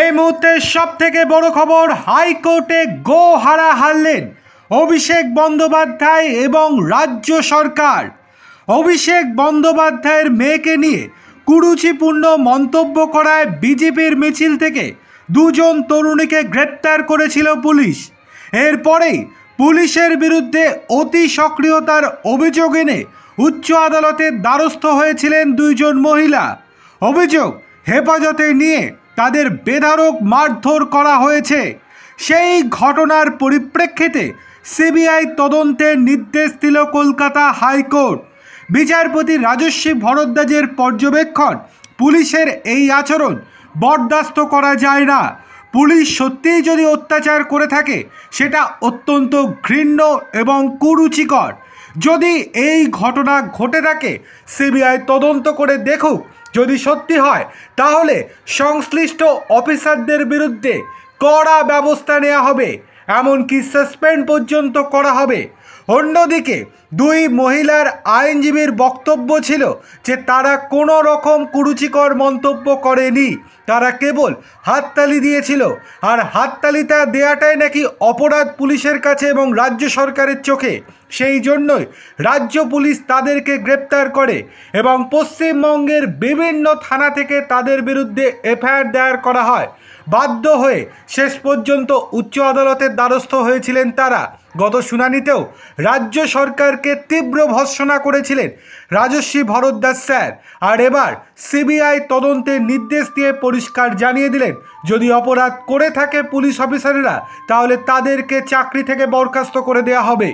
এই মুহূর্তে সব থেকে বড় খবর হাইকোর্টে গো হারা হারলেন অভিষেক বন্দ্যোপাধ্যায় এবং রাজ্য সরকার অভিষেক বন্দ্যোপাধ্যায়ের মেয়েকে নিয়ে কুরুচিপূর্ণ মন্তব্য করায় বিজেপির মিছিল থেকে দুজন তরুণীকে গ্রেপ্তার করেছিল পুলিশ এরপরেই পুলিশের বিরুদ্ধে অতি সক্রিয়তার অভিযোগ এনে উচ্চ আদালতের দ্বারস্থ হয়েছিলেন দুইজন মহিলা অভিযোগ হেফাজতে নিয়ে তাদের বেধারক মারধর করা হয়েছে সেই ঘটনার পরিপ্রেক্ষিতে সিবিআই তদন্তের নির্দেশ দিল কলকাতা হাইকোর্ট বিচারপতি রাজস্বী ভরদ্বাজের পর্যবেক্ষণ পুলিশের এই আচরণ বরদাস্ত করা যায় না পুলিশ সত্যিই যদি অত্যাচার করে থাকে সেটা অত্যন্ত ঘৃণ্য এবং কুরুচিকর যদি এই ঘটনা ঘটে থাকে সিবিআই তদন্ত করে দেখুক যদি সত্যি হয় তাহলে সংশ্লিষ্ট অফিসারদের বিরুদ্ধে কড়া ব্যবস্থা নেওয়া হবে এমনকি সাসপেন্ড পর্যন্ত করা হবে অন্যদিকে দুই মহিলার আইনজীবীর বক্তব্য ছিল যে তারা কোনো রকম কুরুচিকর মন্তব্য করেনি তারা কেবল হাততালি দিয়েছিল আর হাততালিটা দেয়াটাই নাকি অপরাধ পুলিশের কাছে এবং রাজ্য সরকারের চোখে সেই জন্যই রাজ্য পুলিশ তাদেরকে গ্রেপ্তার করে এবং পশ্চিমবঙ্গের বিভিন্ন থানা থেকে তাদের বিরুদ্ধে এফআইআর দায়ের করা হয় বাধ্য হয়ে শেষ পর্যন্ত উচ্চ আদালতের দ্বারস্থ হয়েছিলেন তারা গত শুনানিতেও রাজ্য সরকারকে তীব্র ভৎসনা করেছিলেন রাজস্বী ভরদ্দাস স্যার আর এবার সিবিআই তদন্তের নির্দেশ দিয়ে পরিষ্কার জানিয়ে দিলেন যদি অপরাধ করে থাকে পুলিশ অফিসারেরা তাহলে তাদেরকে চাকরি থেকে বরখাস্ত করে দেয়া হবে